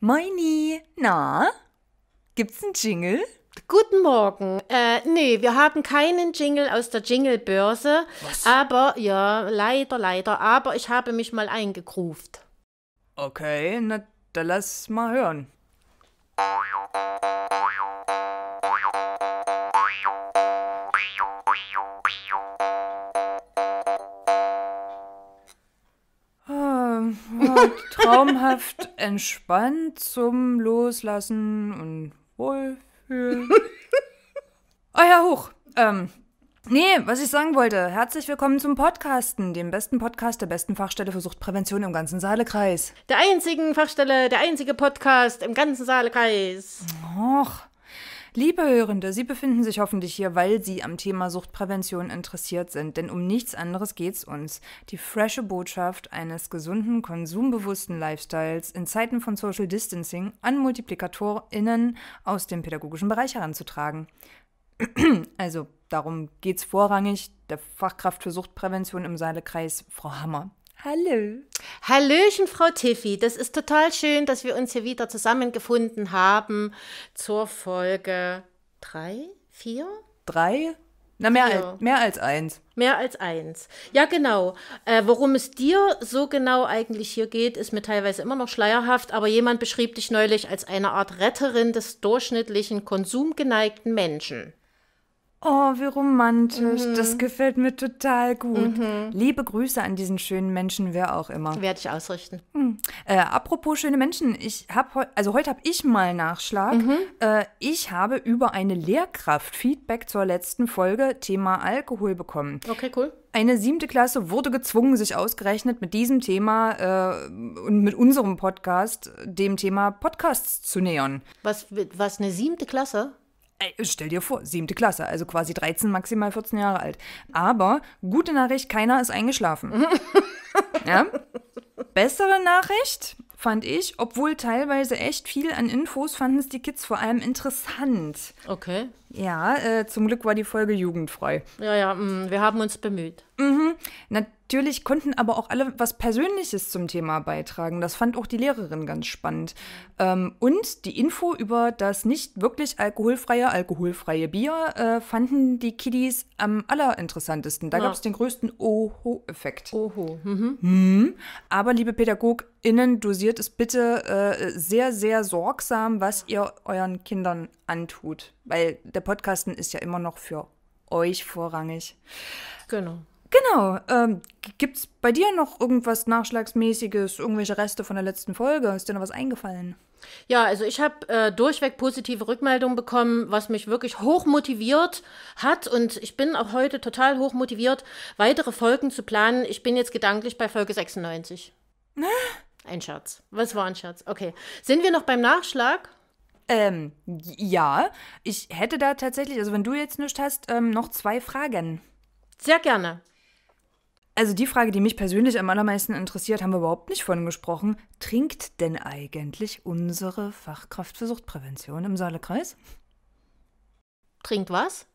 Moini, na? Gibt's einen Jingle? Guten Morgen. Äh, nee, wir haben keinen Jingle aus der Jingle-Börse. Aber ja, leider, leider. Aber ich habe mich mal eingegruft. Okay, na, dann lass mal hören. traumhaft entspannt zum Loslassen und Wohlfühlen. Ah oh ja, hoch. Ähm, Nee, was ich sagen wollte. Herzlich willkommen zum Podcasten, dem besten Podcast der besten Fachstelle für Suchtprävention im ganzen Saalekreis. Der einzigen Fachstelle, der einzige Podcast im ganzen Saalekreis. Och. Liebe Hörende, Sie befinden sich hoffentlich hier, weil Sie am Thema Suchtprävention interessiert sind, denn um nichts anderes geht's uns. Die frische Botschaft eines gesunden, konsumbewussten Lifestyles in Zeiten von Social Distancing an MultiplikatorInnen aus dem pädagogischen Bereich heranzutragen. Also, darum geht's vorrangig der Fachkraft für Suchtprävention im Saalekreis, Frau Hammer. Hallo. Hallöchen, Frau Tiffy. Das ist total schön, dass wir uns hier wieder zusammengefunden haben zur Folge drei, vier? Drei? Na, mehr, ja. als, mehr als eins. Mehr als eins. Ja, genau. Äh, worum es dir so genau eigentlich hier geht, ist mir teilweise immer noch schleierhaft, aber jemand beschrieb dich neulich als eine Art Retterin des durchschnittlichen konsumgeneigten Menschen. Oh, wie romantisch. Mhm. Das gefällt mir total gut. Mhm. Liebe Grüße an diesen schönen Menschen, wer auch immer. Werde ich ausrichten. Mhm. Äh, apropos schöne Menschen, ich habe heute, also heute habe ich mal Nachschlag. Mhm. Äh, ich habe über eine Lehrkraft Feedback zur letzten Folge Thema Alkohol bekommen. Okay, cool. Eine siebte Klasse wurde gezwungen, sich ausgerechnet mit diesem Thema äh, und mit unserem Podcast, dem Thema Podcasts zu nähern. Was, was eine siebte Klasse? Ey, stell dir vor, siebte Klasse, also quasi 13, maximal 14 Jahre alt. Aber gute Nachricht, keiner ist eingeschlafen. ja? Bessere Nachricht fand ich, obwohl teilweise echt viel an Infos fanden es die Kids vor allem interessant. Okay. Ja, äh, zum Glück war die Folge jugendfrei. Ja, ja, mh, mm, wir haben uns bemüht. Mhm. Natürlich. Natürlich konnten aber auch alle was Persönliches zum Thema beitragen. Das fand auch die Lehrerin ganz spannend. Ähm, und die Info über das nicht wirklich alkoholfreie, alkoholfreie Bier äh, fanden die Kiddies am allerinteressantesten. Da ja. gab es den größten Oho-Effekt. Oho. Mhm. Hm. Aber liebe PädagogInnen, dosiert es bitte äh, sehr, sehr sorgsam, was ihr euren Kindern antut. Weil der Podcasten ist ja immer noch für euch vorrangig. Genau. Genau. Ähm, es bei dir noch irgendwas Nachschlagsmäßiges, irgendwelche Reste von der letzten Folge? Ist dir noch was eingefallen? Ja, also ich habe äh, durchweg positive Rückmeldungen bekommen, was mich wirklich hoch motiviert hat und ich bin auch heute total hoch motiviert, weitere Folgen zu planen. Ich bin jetzt gedanklich bei Folge 96. ein Scherz. Was war ein Scherz? Okay. Sind wir noch beim Nachschlag? Ähm, ja. Ich hätte da tatsächlich, also wenn du jetzt nichts hast, ähm, noch zwei Fragen. Sehr gerne. Also die Frage, die mich persönlich am allermeisten interessiert, haben wir überhaupt nicht von gesprochen. Trinkt denn eigentlich unsere Fachkraft für Suchtprävention im Saalekreis? Trinkt was?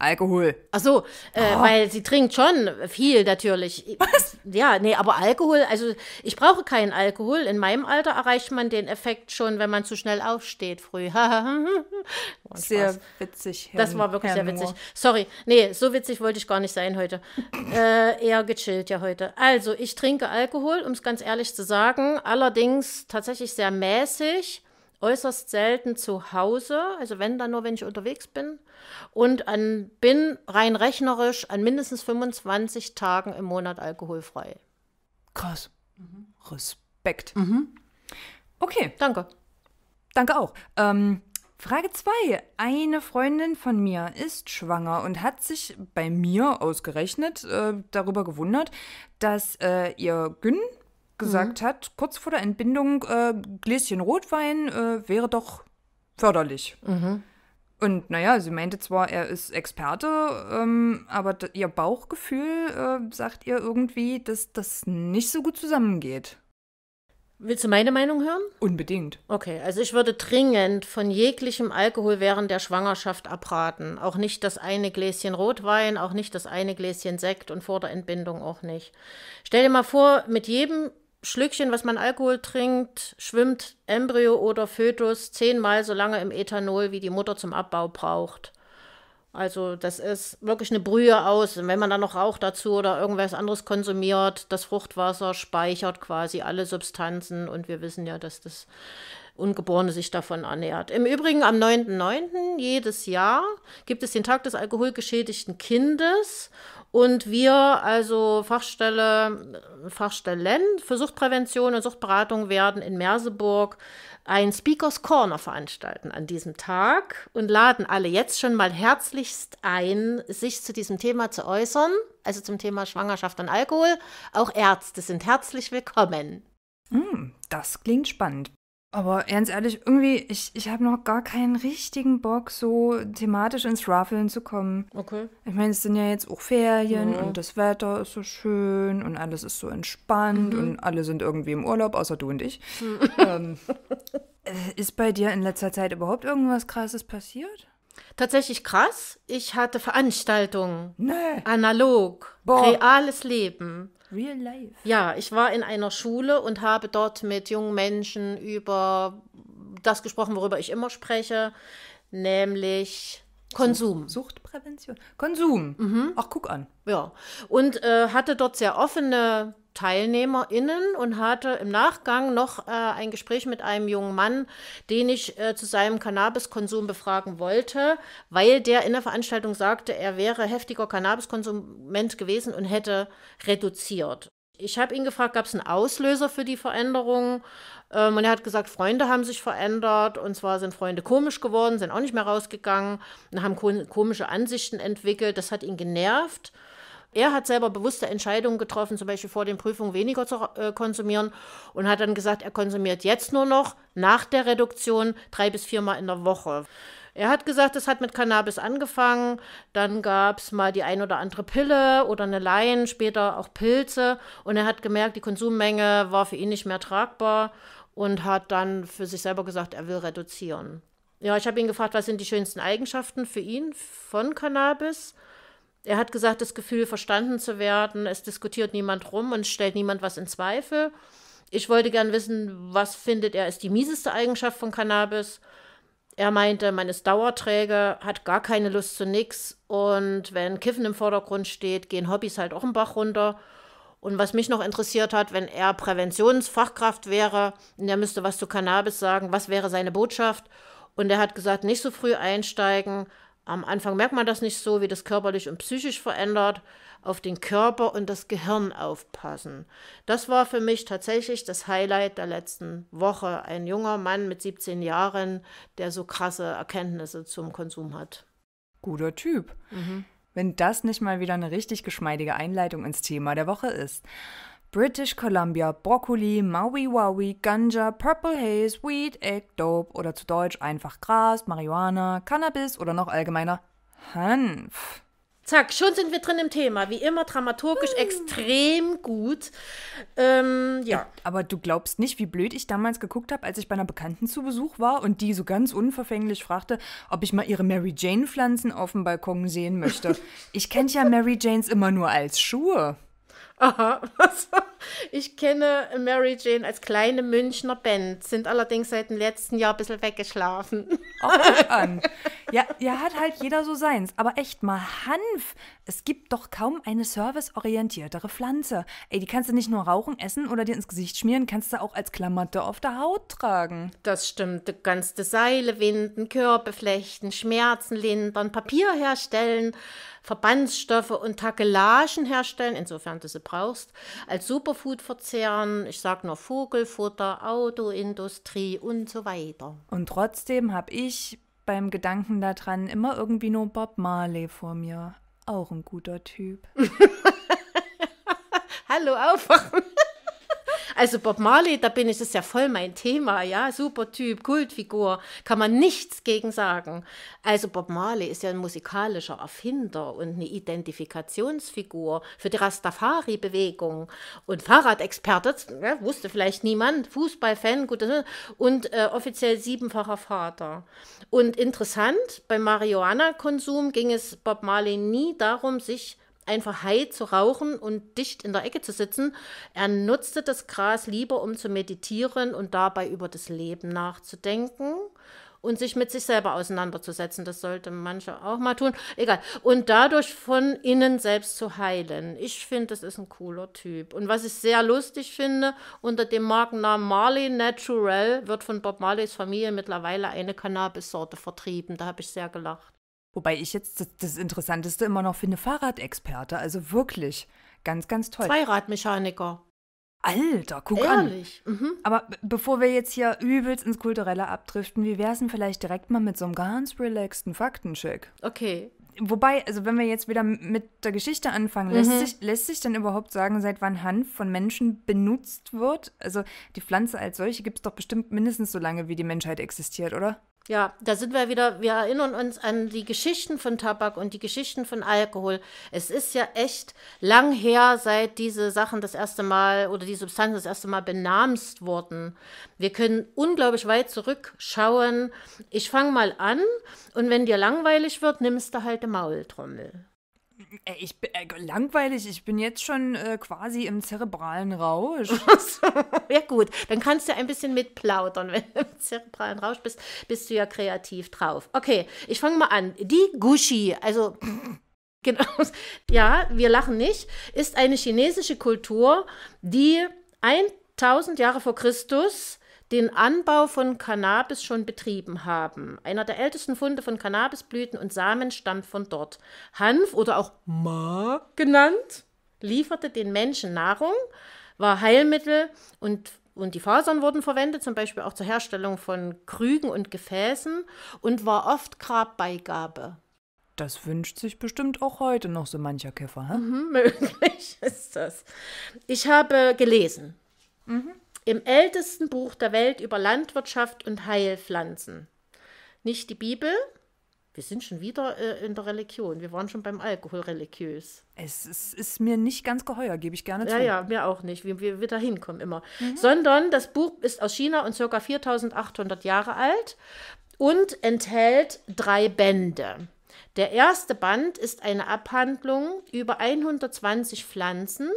Alkohol. Ach so, äh, oh. weil sie trinkt schon viel natürlich. Was? Ja, nee, aber Alkohol, also ich brauche keinen Alkohol. In meinem Alter erreicht man den Effekt schon, wenn man zu schnell aufsteht früh. Oh, sehr witzig. Herr das war wirklich Herr sehr witzig. Moore. Sorry, nee, so witzig wollte ich gar nicht sein heute. äh, eher gechillt ja heute. Also ich trinke Alkohol, um es ganz ehrlich zu sagen, allerdings tatsächlich sehr mäßig äußerst selten zu Hause, also wenn dann nur, wenn ich unterwegs bin, und an, bin rein rechnerisch an mindestens 25 Tagen im Monat alkoholfrei. Krass. Mhm. Respekt. Mhm. Okay. Danke. Danke auch. Ähm, Frage 2. Eine Freundin von mir ist schwanger und hat sich bei mir ausgerechnet äh, darüber gewundert, dass äh, ihr Gyn gesagt mhm. hat, kurz vor der Entbindung, äh, Gläschen Rotwein äh, wäre doch förderlich. Mhm. Und naja, sie meinte zwar, er ist Experte, ähm, aber ihr Bauchgefühl äh, sagt ihr irgendwie, dass das nicht so gut zusammengeht. Willst du meine Meinung hören? Unbedingt. Okay, also ich würde dringend von jeglichem Alkohol während der Schwangerschaft abraten. Auch nicht das eine Gläschen Rotwein, auch nicht das eine Gläschen Sekt und vor der Entbindung auch nicht. Stell dir mal vor, mit jedem Schlückchen, was man Alkohol trinkt, schwimmt Embryo oder Fötus zehnmal so lange im Ethanol, wie die Mutter zum Abbau braucht. Also das ist wirklich eine Brühe aus. Und wenn man dann noch Rauch dazu oder irgendwas anderes konsumiert, das Fruchtwasser speichert quasi alle Substanzen und wir wissen ja, dass das Ungeborene sich davon ernährt. Im Übrigen am 9.9. jedes Jahr gibt es den Tag des alkoholgeschädigten Kindes und wir, also Fachstelle, Fachstellen für Suchtprävention und Suchtberatung werden in Merseburg ein Speakers Corner veranstalten an diesem Tag und laden alle jetzt schon mal herzlichst ein, sich zu diesem Thema zu äußern, also zum Thema Schwangerschaft und Alkohol. Auch Ärzte sind herzlich willkommen. Hm, das klingt spannend. Aber ganz ehrlich, irgendwie, ich, ich habe noch gar keinen richtigen Bock, so thematisch ins Raffeln zu kommen. Okay. Ich meine, es sind ja jetzt auch Ferien ja. und das Wetter ist so schön und alles ist so entspannt mhm. und alle sind irgendwie im Urlaub, außer du und ich. Mhm. Ähm, äh, ist bei dir in letzter Zeit überhaupt irgendwas Krasses passiert? Tatsächlich krass. Ich hatte Veranstaltungen. Nee. Analog. Boah. Reales Leben. Real life. Ja, ich war in einer Schule und habe dort mit jungen Menschen über das gesprochen, worüber ich immer spreche, nämlich Konsum. Suchtprävention. Konsum. Mhm. Ach, guck an. Ja. Und äh, hatte dort sehr offene TeilnehmerInnen und hatte im Nachgang noch äh, ein Gespräch mit einem jungen Mann, den ich äh, zu seinem Cannabiskonsum befragen wollte, weil der in der Veranstaltung sagte, er wäre heftiger Cannabiskonsument gewesen und hätte reduziert. Ich habe ihn gefragt, gab es einen Auslöser für die Veränderung? Ähm, und er hat gesagt, Freunde haben sich verändert. Und zwar sind Freunde komisch geworden, sind auch nicht mehr rausgegangen und haben komische Ansichten entwickelt. Das hat ihn genervt. Er hat selber bewusste Entscheidungen getroffen, zum Beispiel vor den Prüfungen weniger zu äh, konsumieren und hat dann gesagt, er konsumiert jetzt nur noch nach der Reduktion drei bis viermal in der Woche. Er hat gesagt, es hat mit Cannabis angefangen, dann gab es mal die ein oder andere Pille oder eine Lein, später auch Pilze und er hat gemerkt, die Konsummenge war für ihn nicht mehr tragbar und hat dann für sich selber gesagt, er will reduzieren. Ja, ich habe ihn gefragt, was sind die schönsten Eigenschaften für ihn von Cannabis? Er hat gesagt, das Gefühl, verstanden zu werden, es diskutiert niemand rum und stellt niemand was in Zweifel. Ich wollte gern wissen, was findet er ist die mieseste Eigenschaft von Cannabis? Er meinte, man ist Dauerträger, hat gar keine Lust zu nix und wenn Kiffen im Vordergrund steht, gehen Hobbys halt auch im Bach runter und was mich noch interessiert hat, wenn er Präventionsfachkraft wäre und er müsste was zu Cannabis sagen, was wäre seine Botschaft? Und er hat gesagt, nicht so früh einsteigen. Am Anfang merkt man das nicht so, wie das körperlich und psychisch verändert. Auf den Körper und das Gehirn aufpassen. Das war für mich tatsächlich das Highlight der letzten Woche. Ein junger Mann mit 17 Jahren, der so krasse Erkenntnisse zum Konsum hat. Guter Typ. Mhm wenn das nicht mal wieder eine richtig geschmeidige Einleitung ins Thema der Woche ist. British Columbia, Brokkoli, Maui Waui, Ganja, Purple Haze, Weed, Egg, Dope oder zu Deutsch einfach Gras, Marihuana, Cannabis oder noch allgemeiner Hanf. Zack, schon sind wir drin im Thema. Wie immer dramaturgisch hm. extrem gut. Ähm, ja. Aber du glaubst nicht, wie blöd ich damals geguckt habe, als ich bei einer Bekannten zu Besuch war und die so ganz unverfänglich fragte, ob ich mal ihre Mary Jane Pflanzen auf dem Balkon sehen möchte. ich kenne ja Mary Janes immer nur als Schuhe. Aha, was? Ich kenne Mary Jane als kleine Münchner Band, sind allerdings seit dem letzten Jahr ein bisschen weggeschlafen. Auch oh, an. Ja, ja, hat halt jeder so seins. Aber echt mal Hanf. Es gibt doch kaum eine serviceorientiertere Pflanze. Ey, die kannst du nicht nur rauchen, essen oder dir ins Gesicht schmieren, kannst du auch als Klamotte auf der Haut tragen. Das stimmt. Du kannst Seile winden, Körbe flechten, Schmerzen lindern, Papier herstellen. Verbandsstoffe und Takelagen herstellen, insofern du sie brauchst, als super Superfood verzehren. Ich sage nur Vogelfutter, Autoindustrie und so weiter. Und trotzdem habe ich beim Gedanken daran immer irgendwie nur Bob Marley vor mir. Auch ein guter Typ. Hallo, aufwachen. Also Bob Marley, da bin ich, das ist ja voll mein Thema, ja, super Typ, Kultfigur, kann man nichts gegen sagen. Also Bob Marley ist ja ein musikalischer Erfinder und eine Identifikationsfigur für die Rastafari-Bewegung und Fahrradexperte, ja, wusste vielleicht niemand, Fußballfan, gut, und äh, offiziell siebenfacher Vater. Und interessant, beim Marihuana-Konsum ging es Bob Marley nie darum, sich einfach high zu rauchen und dicht in der Ecke zu sitzen. Er nutzte das Gras lieber, um zu meditieren und dabei über das Leben nachzudenken und sich mit sich selber auseinanderzusetzen. Das sollte manche auch mal tun. Egal. Und dadurch von innen selbst zu heilen. Ich finde, das ist ein cooler Typ. Und was ich sehr lustig finde, unter dem Markennamen Marley Natural wird von Bob Marleys Familie mittlerweile eine Cannabis-Sorte vertrieben. Da habe ich sehr gelacht. Wobei ich jetzt das, das Interessanteste immer noch finde, Fahrradexperte. Also wirklich ganz, ganz toll. Zweiradmechaniker. Alter, guck Ehrlich? an. Mhm. Aber bevor wir jetzt hier übelst ins Kulturelle abdriften, wie wär's denn vielleicht direkt mal mit so einem ganz relaxten Faktencheck? Okay. Wobei, also wenn wir jetzt wieder mit der Geschichte anfangen, mhm. lässt, sich, lässt sich dann überhaupt sagen, seit wann Hanf von Menschen benutzt wird? Also die Pflanze als solche gibt es doch bestimmt mindestens so lange, wie die Menschheit existiert, oder? Ja, da sind wir wieder, wir erinnern uns an die Geschichten von Tabak und die Geschichten von Alkohol. Es ist ja echt lang her, seit diese Sachen das erste Mal oder die Substanzen das erste Mal benamst wurden. Wir können unglaublich weit zurückschauen. Ich fange mal an und wenn dir langweilig wird, nimmst du halt eine Maultrommel. Äh, ich bin äh, langweilig, ich bin jetzt schon äh, quasi im zerebralen Rausch. ja gut, dann kannst du ein bisschen mitplaudern. Wenn du im zerebralen Rausch bist, bist du ja kreativ drauf. Okay, ich fange mal an. Die Gushi, also genau, ja, wir lachen nicht, ist eine chinesische Kultur, die 1000 Jahre vor Christus den Anbau von Cannabis schon betrieben haben. Einer der ältesten Funde von Cannabisblüten und Samen stammt von dort. Hanf oder auch Ma genannt lieferte den Menschen Nahrung, war Heilmittel und und die Fasern wurden verwendet, zum Beispiel auch zur Herstellung von Krügen und Gefäßen und war oft Grabbeigabe. Das wünscht sich bestimmt auch heute noch so mancher Käfer. Hä? Mhm, möglich ist das. Ich habe gelesen. Mhm im ältesten Buch der Welt über Landwirtschaft und Heilpflanzen. Nicht die Bibel. Wir sind schon wieder äh, in der Religion. Wir waren schon beim Alkohol religiös. Es, es ist, mir nicht ganz geheuer, gebe ich gerne zu. Ja, ja, mir auch nicht. Wie wir da hinkommen immer. Mhm. Sondern das Buch ist aus China und ca. 4800 Jahre alt und enthält drei Bände. Der erste Band ist eine Abhandlung über 120 Pflanzen,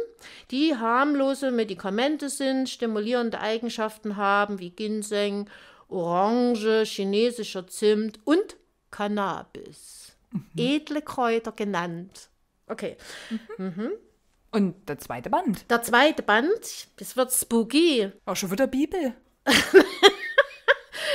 die harmlose Medikamente sind, stimulierende Eigenschaften haben wie Ginseng, Orange, chinesischer Zimt und Cannabis. Mhm. Edle Kräuter genannt. Okay. Mhm. Mhm. Und der zweite Band? Der zweite Band, das wird spooky. Auch schon wieder Bibel.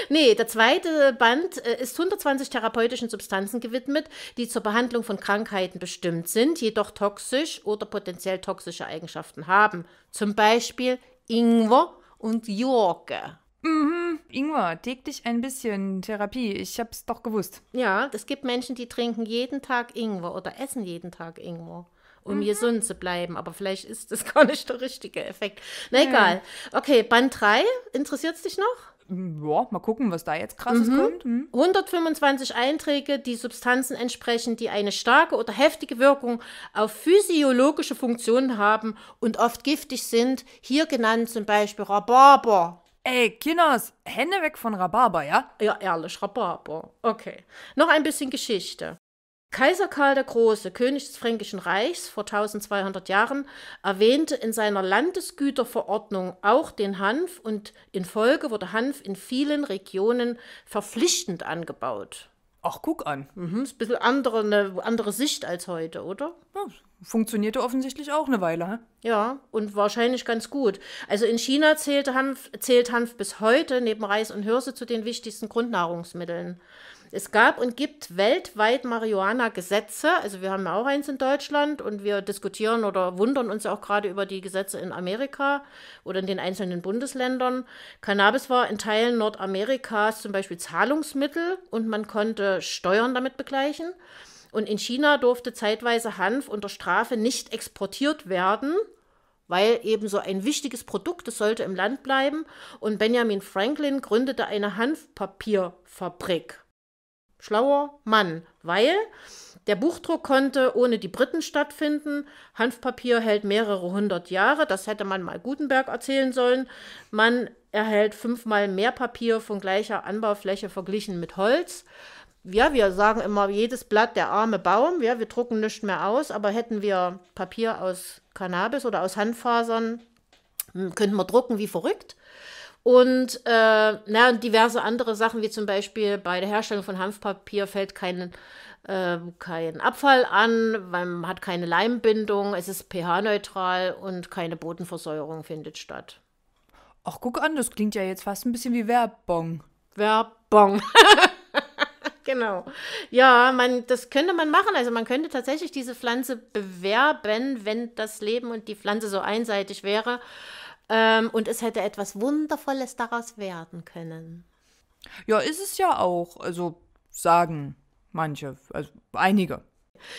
Nee, der zweite Band äh, ist 120 therapeutischen Substanzen gewidmet, die zur Behandlung von Krankheiten bestimmt sind, jedoch toxisch oder potenziell toxische Eigenschaften haben. Zum Beispiel Ingwer und Jorke. Mhm, Ingwer, täglich ein bisschen Therapie. Ich hab's doch gewusst. Ja, es gibt Menschen, die trinken jeden Tag Ingwer oder essen jeden Tag Ingwer um mhm. gesund zu bleiben. Aber vielleicht ist das gar nicht der richtige Effekt. Na egal. Okay, Band 3, interessiert es dich noch? Boah, mal gucken, was da jetzt krasses mhm. kommt. Mhm. 125 Einträge, die Substanzen entsprechen, die eine starke oder heftige Wirkung auf physiologische Funktionen haben und oft giftig sind. Hier genannt zum Beispiel Rhabarber. Ey, Kinders, Hände weg von Rhabarber, ja? Ja, ehrlich, Rhabarber. Okay. Noch ein bisschen Geschichte. Kaiser Karl der Große, König des Fränkischen Reichs vor 1200 Jahren, erwähnte in seiner Landesgüterverordnung auch den Hanf und in Folge wurde Hanf in vielen Regionen verpflichtend angebaut. Ach, guck an. Mhm, ist ein bisschen andere, eine andere Sicht als heute, oder? Ja, funktionierte offensichtlich auch eine Weile. Hä? Ja, und wahrscheinlich ganz gut. Also in China zählt Hanf, zählt Hanf bis heute neben Reis und Hirse zu den wichtigsten Grundnahrungsmitteln. Es gab und gibt weltweit Marihuana-Gesetze. Also wir haben ja auch eins in Deutschland und wir diskutieren oder wundern uns ja auch gerade über die Gesetze in Amerika oder in den einzelnen Bundesländern. Cannabis war in Teilen Nordamerikas zum Beispiel Zahlungsmittel und man konnte Steuern damit begleichen. Und in China durfte zeitweise Hanf unter Strafe nicht exportiert werden, weil eben so ein wichtiges Produkt, das sollte im Land bleiben. Und Benjamin Franklin gründete eine Hanfpapierfabrik schlauer Mann, weil der Buchdruck konnte ohne die Briten stattfinden. Hanfpapier hält mehrere hundert Jahre, das hätte man mal Gutenberg erzählen sollen. Man erhält fünfmal mehr Papier von gleicher Anbaufläche verglichen mit Holz. Ja, wir sagen immer, jedes Blatt der arme Baum. Ja, wir drucken nichts mehr aus, aber hätten wir Papier aus Cannabis oder aus Handfasern, hm, könnten wir drucken wie verrückt. Und, äh, na, diverse andere Sachen, wie zum Beispiel bei der Herstellung von Hanfpapier fällt kein, äh, kein Abfall an, man hat keine Leimbindung, es ist pH-neutral und keine Bodenversäuerung findet statt. Ach, guck an, das klingt ja jetzt fast ein bisschen wie Werbung. Werbung. genau. Ja, man, das könnte man machen. Also man könnte tatsächlich diese Pflanze bewerben, wenn das Leben und die Pflanze so einseitig wäre. Ähm, und es hätte etwas Wundervolles daraus werden können. Ja, ist es ja auch. Also sagen manche, also einige.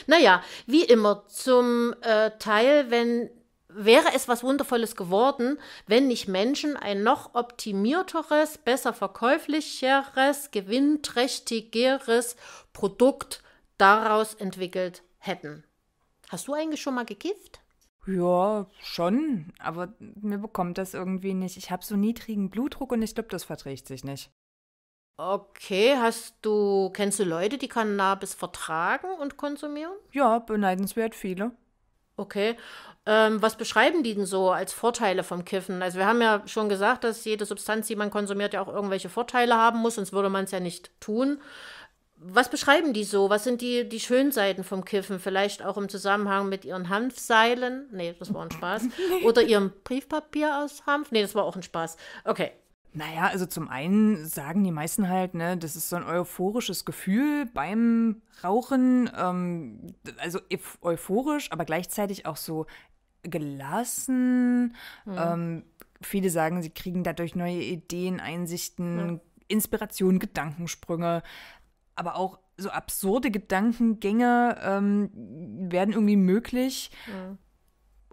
Naja, wie immer, zum äh, Teil, wenn wäre es was Wundervolles geworden, wenn nicht Menschen ein noch optimierteres, besser verkäuflicheres, gewinnträchtigeres Produkt daraus entwickelt hätten. Hast du eigentlich schon mal gekifft? Ja, schon, aber mir bekommt das irgendwie nicht. Ich habe so niedrigen Blutdruck und ich glaube, das verträgt sich nicht. Okay, hast du, kennst du Leute, die Cannabis vertragen und konsumieren? Ja, beneidenswert viele. Okay. Ähm, was beschreiben die denn so als Vorteile vom Kiffen? Also wir haben ja schon gesagt, dass jede Substanz, die man konsumiert, ja auch irgendwelche Vorteile haben muss, sonst würde man es ja nicht tun was beschreiben die so? Was sind die, die Schönseiten vom Kiffen? Vielleicht auch im Zusammenhang mit ihren Hanfseilen? Nee, das war ein Spaß. Oder ihrem Briefpapier aus Hanf? Nee, das war auch ein Spaß. Okay. Naja, also zum einen sagen die meisten halt, ne, das ist so ein euphorisches Gefühl beim Rauchen. Ähm, also euphorisch, aber gleichzeitig auch so gelassen. Mhm. Ähm, viele sagen, sie kriegen dadurch neue Ideen, Einsichten, mhm. Inspiration, Gedankensprünge aber auch so absurde Gedankengänge ähm, werden irgendwie möglich. Ja.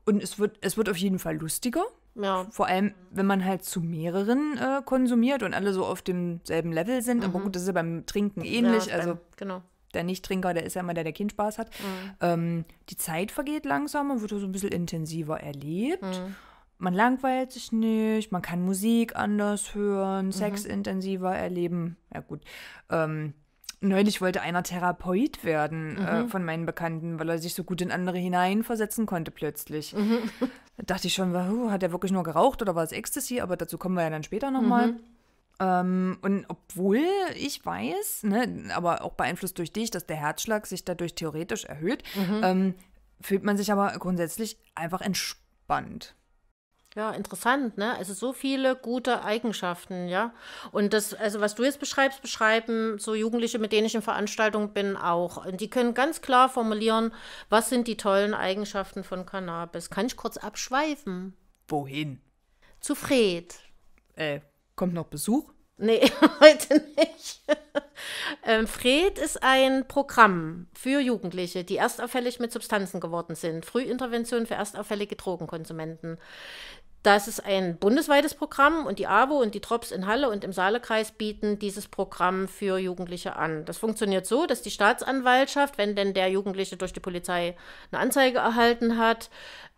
Und es wird, es wird auf jeden Fall lustiger. Ja. Vor allem, wenn man halt zu mehreren äh, konsumiert und alle so auf demselben Level sind. Mhm. Aber gut, das ist ja beim Trinken ähnlich. Ja, also genau. der Nichttrinker, der ist ja immer der, der Kind Spaß hat. Mhm. Ähm, die Zeit vergeht langsamer, wird so ein bisschen intensiver erlebt. Mhm. Man langweilt sich nicht, man kann Musik anders hören, Sex mhm. intensiver erleben. Ja gut. Ähm, Neulich wollte einer Therapeut werden äh, mhm. äh, von meinen Bekannten, weil er sich so gut in andere hineinversetzen konnte plötzlich. Mhm. Da dachte ich schon, oh, hat er wirklich nur geraucht oder war es Ecstasy? Aber dazu kommen wir ja dann später nochmal. Mhm. Ähm, und obwohl ich weiß, ne, aber auch beeinflusst durch dich, dass der Herzschlag sich dadurch theoretisch erhöht, mhm. ähm, fühlt man sich aber grundsätzlich einfach entspannt. Ja, interessant, ne? Also so viele gute Eigenschaften, ja. Und das, also was du jetzt beschreibst, beschreiben so Jugendliche, mit denen ich in Veranstaltungen bin, auch. Und die können ganz klar formulieren, was sind die tollen Eigenschaften von Cannabis. Kann ich kurz abschweifen? Wohin? Zu Fred. Äh, kommt noch Besuch? Nee, heute nicht. Ähm, Fred ist ein Programm für Jugendliche, die erstauffällig mit Substanzen geworden sind. Frühintervention für erstauffällige Drogenkonsumenten. Das ist ein bundesweites Programm und die AWO und die Drops in Halle und im Saalekreis bieten dieses Programm für Jugendliche an. Das funktioniert so, dass die Staatsanwaltschaft, wenn denn der Jugendliche durch die Polizei eine Anzeige erhalten hat,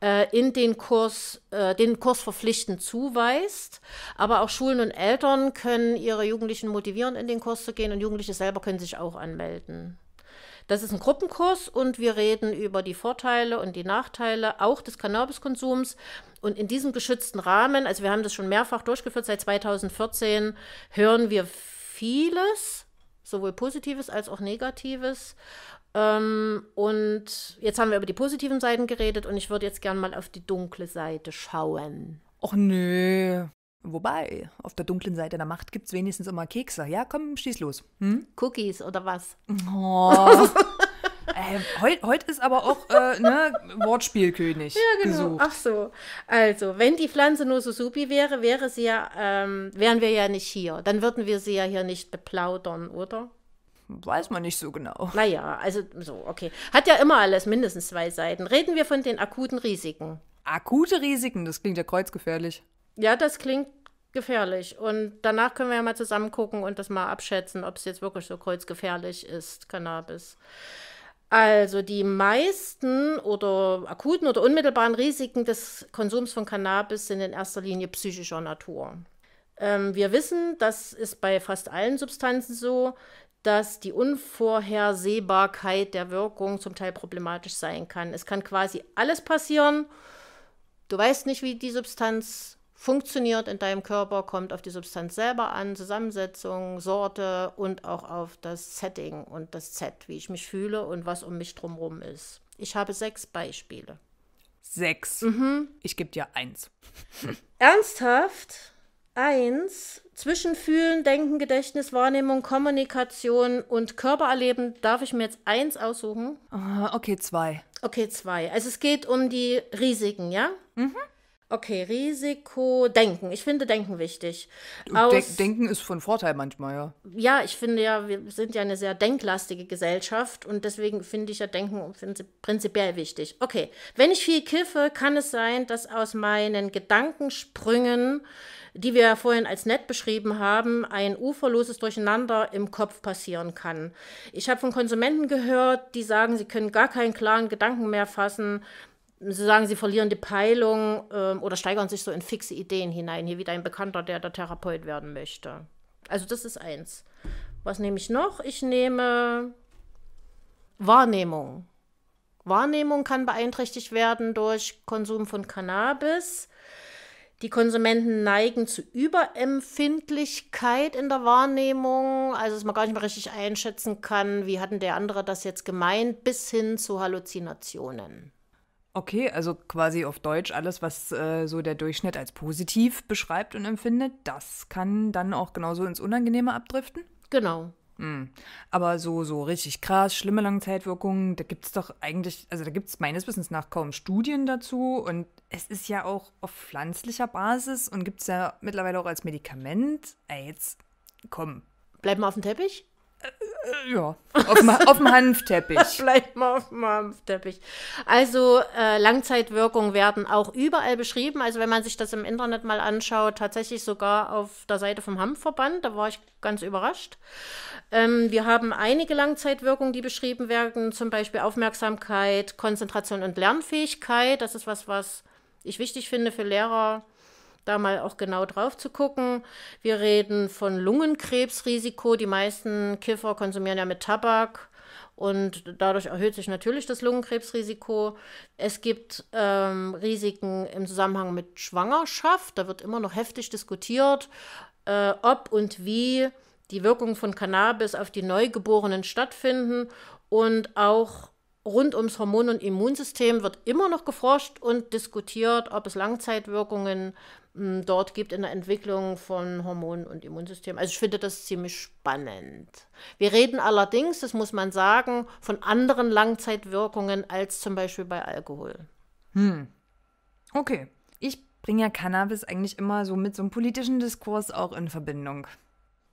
äh, in den Kurs, äh, den Kurs verpflichtend zuweist. Aber auch Schulen und Eltern können ihre Jugendlichen motivieren, in den Kurs zu gehen und Jugendliche selber können sich auch anmelden. Das ist ein Gruppenkurs und wir reden über die Vorteile und die Nachteile auch des Cannabiskonsums. Und in diesem geschützten Rahmen, also wir haben das schon mehrfach durchgeführt, seit 2014 hören wir vieles, sowohl Positives als auch Negatives. Ähm, und jetzt haben wir über die positiven Seiten geredet und ich würde jetzt gerne mal auf die dunkle Seite schauen. Och nö, Wobei, auf der dunklen Seite der Macht gibt es wenigstens immer Kekse. Ja, komm, schieß los. Hm? Cookies oder was? Oh. Äh, heute heut ist aber auch äh, ne, Wortspielkönig. Ja, genau. Gesucht. Ach so. Also, wenn die Pflanze nur Susubi wäre, wäre sie ja, ähm, wären wir ja nicht hier. Dann würden wir sie ja hier nicht beplaudern, oder? Weiß man nicht so genau. Naja, also so, okay. Hat ja immer alles mindestens zwei Seiten. Reden wir von den akuten Risiken. Akute Risiken, das klingt ja kreuzgefährlich. Ja, das klingt gefährlich. Und danach können wir ja mal zusammen gucken und das mal abschätzen, ob es jetzt wirklich so kreuzgefährlich ist, Cannabis. Also die meisten oder akuten oder unmittelbaren Risiken des Konsums von Cannabis sind in erster Linie psychischer Natur. Ähm, wir wissen, das ist bei fast allen Substanzen so, dass die Unvorhersehbarkeit der Wirkung zum Teil problematisch sein kann. Es kann quasi alles passieren. Du weißt nicht, wie die Substanz funktioniert in deinem Körper, kommt auf die Substanz selber an, Zusammensetzung, Sorte und auch auf das Setting und das Set, wie ich mich fühle und was um mich drumherum ist. Ich habe sechs Beispiele. Sechs. Mhm. Ich gebe dir eins. Ernsthaft? Eins. Zwischenfühlen, Denken, Gedächtnis, Wahrnehmung, Kommunikation und Körpererleben darf ich mir jetzt eins aussuchen. Ah, okay, zwei. Okay, zwei. Also es geht um die Risiken, ja? Mhm. Okay, Risiko, Denken. Ich finde Denken wichtig. Aus, Denken ist von Vorteil manchmal, ja. Ja, ich finde ja, wir sind ja eine sehr denklastige Gesellschaft und deswegen finde ich ja Denken prinzipiell wichtig. Okay, wenn ich viel kiffe, kann es sein, dass aus meinen Gedankensprüngen, die wir ja vorhin als nett beschrieben haben, ein uferloses Durcheinander im Kopf passieren kann. Ich habe von Konsumenten gehört, die sagen, sie können gar keinen klaren Gedanken mehr fassen Sie sagen, sie verlieren die Peilung ähm, oder steigern sich so in fixe Ideen hinein. Hier wieder ein Bekannter, der der Therapeut werden möchte. Also das ist eins. Was nehme ich noch? Ich nehme Wahrnehmung. Wahrnehmung kann beeinträchtigt werden durch Konsum von Cannabis. Die Konsumenten neigen zu Überempfindlichkeit in der Wahrnehmung, also dass man gar nicht mehr richtig einschätzen kann, wie hatten der andere das jetzt gemeint, bis hin zu Halluzinationen. Okay, also quasi auf Deutsch alles, was äh, so der Durchschnitt als positiv beschreibt und empfindet, das kann dann auch genauso ins Unangenehme abdriften? Genau. Hm. Aber so, so richtig krass, schlimme Langzeitwirkungen, da gibt es doch eigentlich, also da gibt es meines Wissens nach kaum Studien dazu und es ist ja auch auf pflanzlicher Basis und gibt es ja mittlerweile auch als Medikament. Ey, jetzt komm. Bleib mal auf dem Teppich? Äh, ja, auf, dem Hanfteppich. Vielleicht mal auf dem Hanfteppich. Also äh, Langzeitwirkungen werden auch überall beschrieben. Also wenn man sich das im Internet mal anschaut, tatsächlich sogar auf der Seite vom Hanfverband, da war ich ganz überrascht. Ähm, wir haben einige Langzeitwirkungen, die beschrieben werden, zum Beispiel Aufmerksamkeit, Konzentration und Lernfähigkeit. Das ist was, was ich wichtig finde für Lehrer da mal auch genau drauf zu gucken. Wir reden von Lungenkrebsrisiko. Die meisten Kiffer konsumieren ja mit Tabak und dadurch erhöht sich natürlich das Lungenkrebsrisiko. Es gibt ähm, Risiken im Zusammenhang mit Schwangerschaft. Da wird immer noch heftig diskutiert, äh, ob und wie die Wirkung von Cannabis auf die Neugeborenen stattfinden und auch rund ums Hormon- und Immunsystem wird immer noch geforscht und diskutiert, ob es Langzeitwirkungen dort gibt in der Entwicklung von Hormonen und Immunsystem. Also ich finde das ziemlich spannend. Wir reden allerdings, das muss man sagen, von anderen Langzeitwirkungen als zum Beispiel bei Alkohol. Hm. Okay. Ich bringe ja Cannabis eigentlich immer so mit so einem politischen Diskurs auch in Verbindung.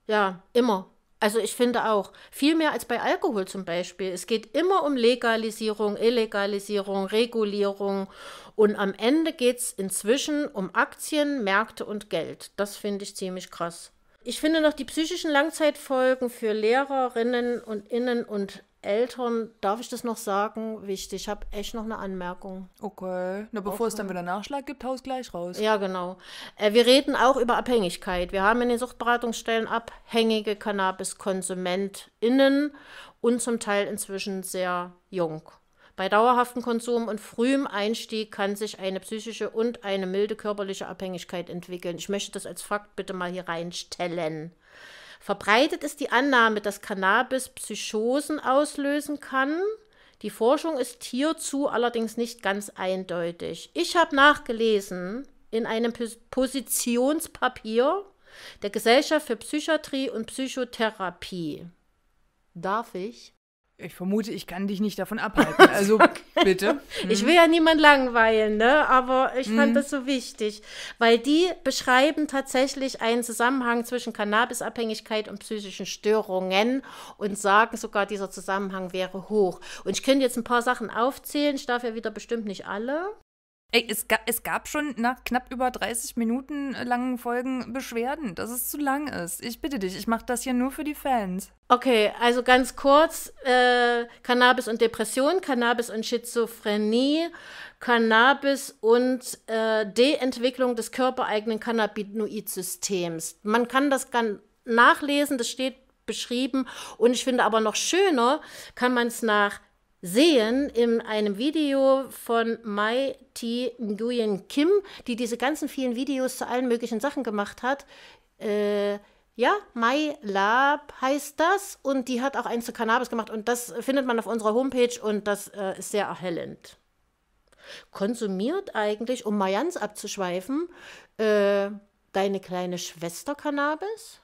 Ja, immer. Also ich finde auch, viel mehr als bei Alkohol zum Beispiel. Es geht immer um Legalisierung, Illegalisierung, Regulierung und am Ende geht es inzwischen um Aktien, Märkte und Geld. Das finde ich ziemlich krass. Ich finde noch die psychischen Langzeitfolgen für Lehrerinnen und Innen und Eltern, darf ich das noch sagen? Wichtig, ich habe echt noch eine Anmerkung. Okay, nur bevor okay. es dann wieder Nachschlag gibt, haus gleich raus. Ja, genau. Äh, wir reden auch über Abhängigkeit. Wir haben in den Suchtberatungsstellen abhängige Cannabiskonsumentinnen und zum Teil inzwischen sehr jung. Bei dauerhaftem Konsum und frühem Einstieg kann sich eine psychische und eine milde körperliche Abhängigkeit entwickeln. Ich möchte das als Fakt bitte mal hier reinstellen. Verbreitet ist die Annahme, dass Cannabis Psychosen auslösen kann. Die Forschung ist hierzu allerdings nicht ganz eindeutig. Ich habe nachgelesen in einem Positionspapier der Gesellschaft für Psychiatrie und Psychotherapie. Darf ich? Ich vermute, ich kann dich nicht davon abhalten. Also bitte. Hm. Ich will ja niemand langweilen, ne? Aber ich fand hm. das so wichtig, weil die beschreiben tatsächlich einen Zusammenhang zwischen Cannabisabhängigkeit und psychischen Störungen und sagen sogar, dieser Zusammenhang wäre hoch. Und ich könnte jetzt ein paar Sachen aufzählen. Ich darf ja wieder bestimmt nicht alle. Ey, es, ga, es gab schon nach knapp über 30 Minuten äh, langen Folgen Beschwerden, dass es zu lang ist. Ich bitte dich, ich mache das hier nur für die Fans. Okay, also ganz kurz, äh, Cannabis und Depression, Cannabis und Schizophrenie, Cannabis und äh, Deentwicklung des körpereigenen Cannabinoidsystems. Man kann das kann nachlesen, das steht beschrieben und ich finde aber noch schöner, kann man es nach sehen in einem Video von Mai T. Nguyen Kim, die diese ganzen vielen Videos zu allen möglichen Sachen gemacht hat. Äh, ja, Mai Lab heißt das und die hat auch eins zu Cannabis gemacht und das findet man auf unserer Homepage und das äh, ist sehr erhellend. Konsumiert eigentlich, um Mayans abzuschweifen, äh, deine kleine Schwester Cannabis?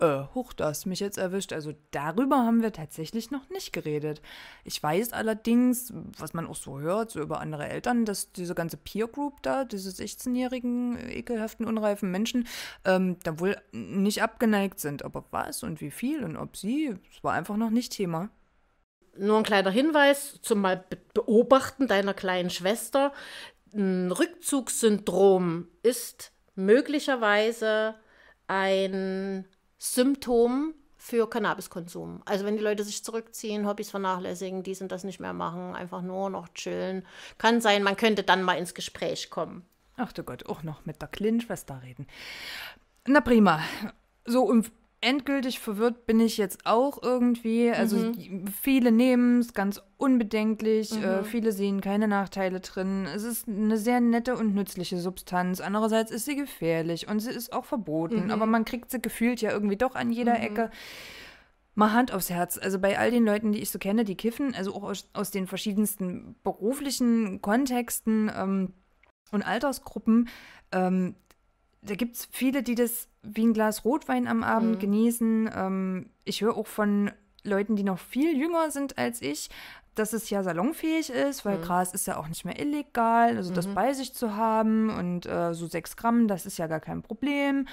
äh, huch, da hast du mich jetzt erwischt. Also darüber haben wir tatsächlich noch nicht geredet. Ich weiß allerdings, was man auch so hört, so über andere Eltern, dass diese ganze Peer Group da, diese 16-jährigen, ekelhaften, unreifen Menschen, ähm, da wohl nicht abgeneigt sind. Aber was und wie viel und ob sie, es war einfach noch nicht Thema. Nur ein kleiner Hinweis zum mal Beobachten deiner kleinen Schwester. Ein Rückzugssyndrom ist möglicherweise ein Symptom für Cannabiskonsum. Also wenn die Leute sich zurückziehen, Hobbys vernachlässigen, dies und das nicht mehr machen, einfach nur noch chillen. Kann sein, man könnte dann mal ins Gespräch kommen. Ach du Gott, auch noch mit der Clinch-Schwester reden. Na prima. So, und endgültig verwirrt bin ich jetzt auch irgendwie. Also mhm. viele nehmen es ganz unbedenklich, äh, mhm. äh, viele sehen keine Nachteile drin. Es ist eine sehr nette und nützliche Substanz. Andererseits ist sie gefährlich und sie ist auch verboten, mhm. aber man kriegt sie gefühlt ja irgendwie doch an jeder mhm. Ecke. Mal Hand aufs Herz. Also bei all den Leuten, die ich so kenne, die kiffen, also auch aus, aus den verschiedensten beruflichen Kontexten ähm, und Altersgruppen, ähm, da gibt es viele, die das wie ein Glas Rotwein am Abend mhm. genießen. Ähm, ich höre auch von Leuten, die noch viel jünger sind als ich, dass es ja salonfähig ist, weil mhm. Gras ist ja auch nicht mehr illegal. Also mhm. das bei sich zu haben und äh, so sechs Gramm, das ist ja gar kein Problem.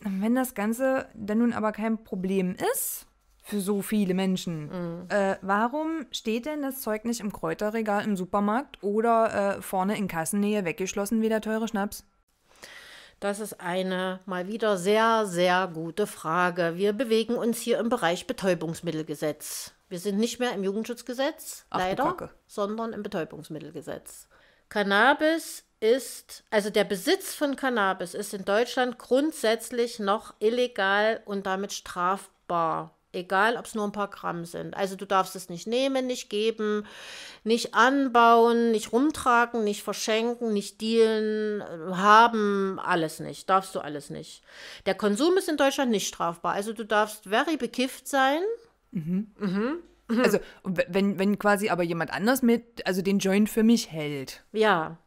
Wenn das Ganze dann nun aber kein Problem ist für so viele Menschen, mhm. äh, warum steht denn das Zeug nicht im Kräuterregal im Supermarkt oder äh, vorne in Kassennähe weggeschlossen wie der teure Schnaps? Das ist eine mal wieder sehr, sehr gute Frage. Wir bewegen uns hier im Bereich Betäubungsmittelgesetz. Wir sind nicht mehr im Jugendschutzgesetz, Ach, leider, sondern im Betäubungsmittelgesetz. Cannabis ist, also der Besitz von Cannabis ist in Deutschland grundsätzlich noch illegal und damit strafbar. Egal, ob es nur ein paar Gramm sind. Also du darfst es nicht nehmen, nicht geben, nicht anbauen, nicht rumtragen, nicht verschenken, nicht dealen, äh, haben, alles nicht. Darfst du alles nicht. Der Konsum ist in Deutschland nicht strafbar. Also du darfst very bekifft sein. Mhm. Mhm. mhm. Also wenn, wenn quasi aber jemand anders mit, also den Joint für mich hält. Ja.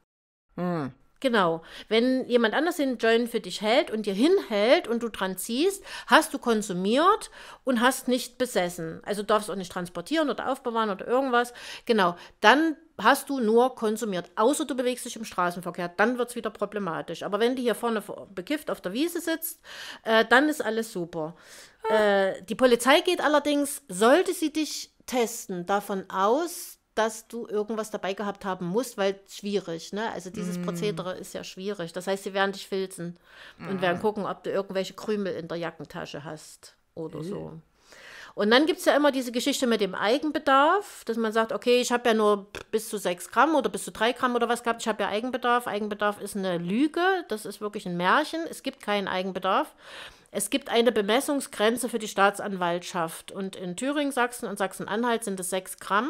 Mhm. Genau. Wenn jemand anders den Join für dich hält und dir hinhält und du dran ziehst, hast du konsumiert und hast nicht besessen. Also darfst auch nicht transportieren oder aufbewahren oder irgendwas. Genau. Dann hast du nur konsumiert, außer du bewegst dich im Straßenverkehr. Dann wird es wieder problematisch. Aber wenn du hier vorne bekifft auf der Wiese sitzt, äh, dann ist alles super. Ah. Äh, die Polizei geht allerdings, sollte sie dich testen, davon aus, dass du irgendwas dabei gehabt haben musst, weil es schwierig, ne? Also dieses mm. Prozedere ist ja schwierig. Das heißt, sie werden dich filzen mm. und werden ah. gucken, ob du irgendwelche Krümel in der Jackentasche hast oder mm. so. Äh. Und dann gibt es ja immer diese Geschichte mit dem Eigenbedarf, dass man sagt, okay, ich habe ja nur bis zu 6 Gramm oder bis zu 3 Gramm oder was gehabt, ich habe ja Eigenbedarf. Eigenbedarf ist eine Lüge, das ist wirklich ein Märchen, es gibt keinen Eigenbedarf. Es gibt eine Bemessungsgrenze für die Staatsanwaltschaft und in Thüringen, Sachsen und Sachsen-Anhalt sind es 6 Gramm.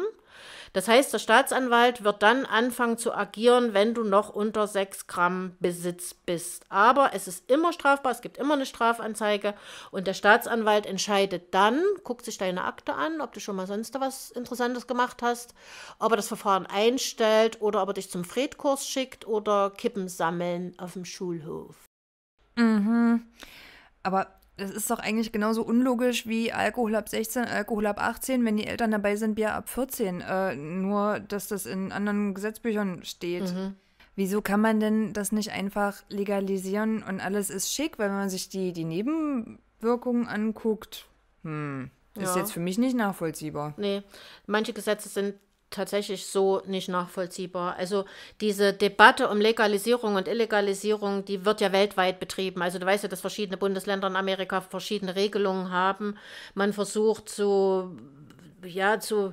Das heißt, der Staatsanwalt wird dann anfangen zu agieren, wenn du noch unter 6 Gramm Besitz bist. Aber es ist immer strafbar, es gibt immer eine Strafanzeige und der Staatsanwalt entscheidet dann, guckt sich deine Akte an, ob du schon mal sonst was Interessantes gemacht hast, ob er das Verfahren einstellt oder ob er dich zum Fredkurs schickt oder Kippen sammeln auf dem Schulhof. Mhm. Aber das ist doch eigentlich genauso unlogisch wie Alkohol ab 16, Alkohol ab 18, wenn die Eltern dabei sind, Bier ab 14. Äh, nur, dass das in anderen Gesetzbüchern steht. Mhm. Wieso kann man denn das nicht einfach legalisieren und alles ist schick? Weil wenn man sich die, die Nebenwirkungen anguckt, hm, ist ja. jetzt für mich nicht nachvollziehbar. Nee, manche Gesetze sind tatsächlich so nicht nachvollziehbar. Also diese Debatte um Legalisierung und Illegalisierung, die wird ja weltweit betrieben. Also du weißt ja, dass verschiedene Bundesländer in Amerika verschiedene Regelungen haben. Man versucht zu, ja, zu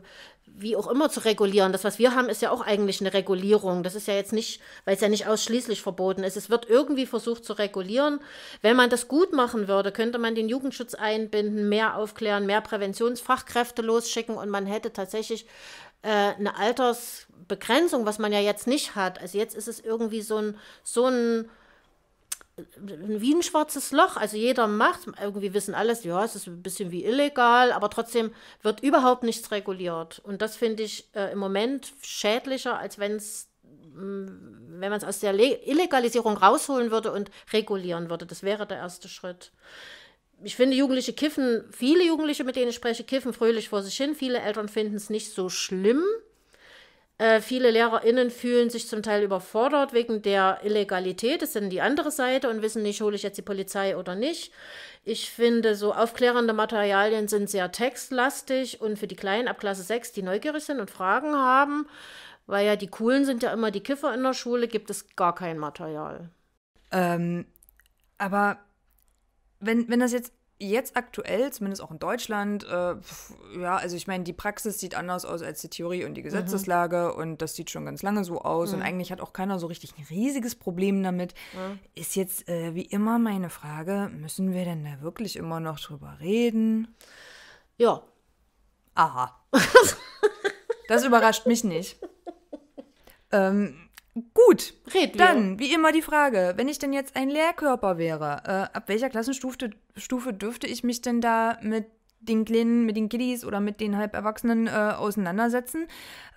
wie auch immer zu regulieren. Das, was wir haben, ist ja auch eigentlich eine Regulierung. Das ist ja jetzt nicht, weil es ja nicht ausschließlich verboten ist. Es wird irgendwie versucht zu regulieren. Wenn man das gut machen würde, könnte man den Jugendschutz einbinden, mehr aufklären, mehr Präventionsfachkräfte losschicken und man hätte tatsächlich äh, eine Altersbegrenzung, was man ja jetzt nicht hat. Also jetzt ist es irgendwie so ein, so ein wie ein schwarzes Loch. Also jeder macht, irgendwie wissen alles, ja, es ist ein bisschen wie illegal, aber trotzdem wird überhaupt nichts reguliert. Und das finde ich äh, im Moment schädlicher, als mm, wenn es wenn man es aus der Le Illegalisierung rausholen würde und regulieren würde. Das wäre der erste Schritt ich finde, Jugendliche kiffen, viele Jugendliche, mit denen ich spreche, kiffen fröhlich vor sich hin. Viele Eltern finden es nicht so schlimm. Äh, viele LehrerInnen fühlen sich zum Teil überfordert wegen der Illegalität. Das sind die andere Seite und wissen nicht, hole ich jetzt die Polizei oder nicht. Ich finde, so aufklärende Materialien sind sehr textlastig und für die Kleinen ab Klasse 6, die neugierig sind und Fragen haben, weil ja die Coolen sind ja immer die Kiffer in der Schule, gibt es gar kein Material. Ähm, aber wenn, wenn das jetzt jetzt aktuell, zumindest auch in Deutschland, äh, ja, also ich meine, die Praxis sieht anders aus als die Theorie und die mhm. Gesetzeslage mhm. und das sieht schon ganz lange so aus mhm. und eigentlich hat auch keiner so richtig ein riesiges Problem damit. Mhm. Ist jetzt äh, wie immer meine Frage, müssen wir denn da wirklich immer noch drüber reden? Ja. Aha. das überrascht mich nicht. Ähm, Gut, Red, Leo. dann wie immer die Frage, wenn ich denn jetzt ein Lehrkörper wäre, äh, ab welcher Klassenstufe Stufe dürfte ich mich denn da mit den Kleinen, mit den Kiddies oder mit den Halberwachsenen äh, auseinandersetzen.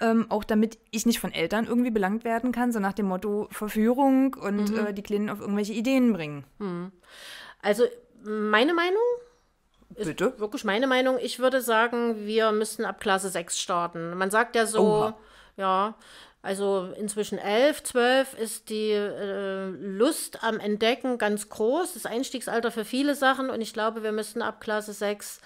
Ähm, auch damit ich nicht von Eltern irgendwie belangt werden kann, so nach dem Motto Verführung und mhm. äh, die Kleinen auf irgendwelche Ideen bringen. Mhm. Also meine Meinung? Bitte? Ist wirklich meine Meinung. Ich würde sagen, wir müssen ab Klasse 6 starten. Man sagt ja so, Oha. ja, also inzwischen elf, zwölf ist die äh, Lust am Entdecken ganz groß. Das Einstiegsalter für viele Sachen und ich glaube, wir müssen ab Klasse 6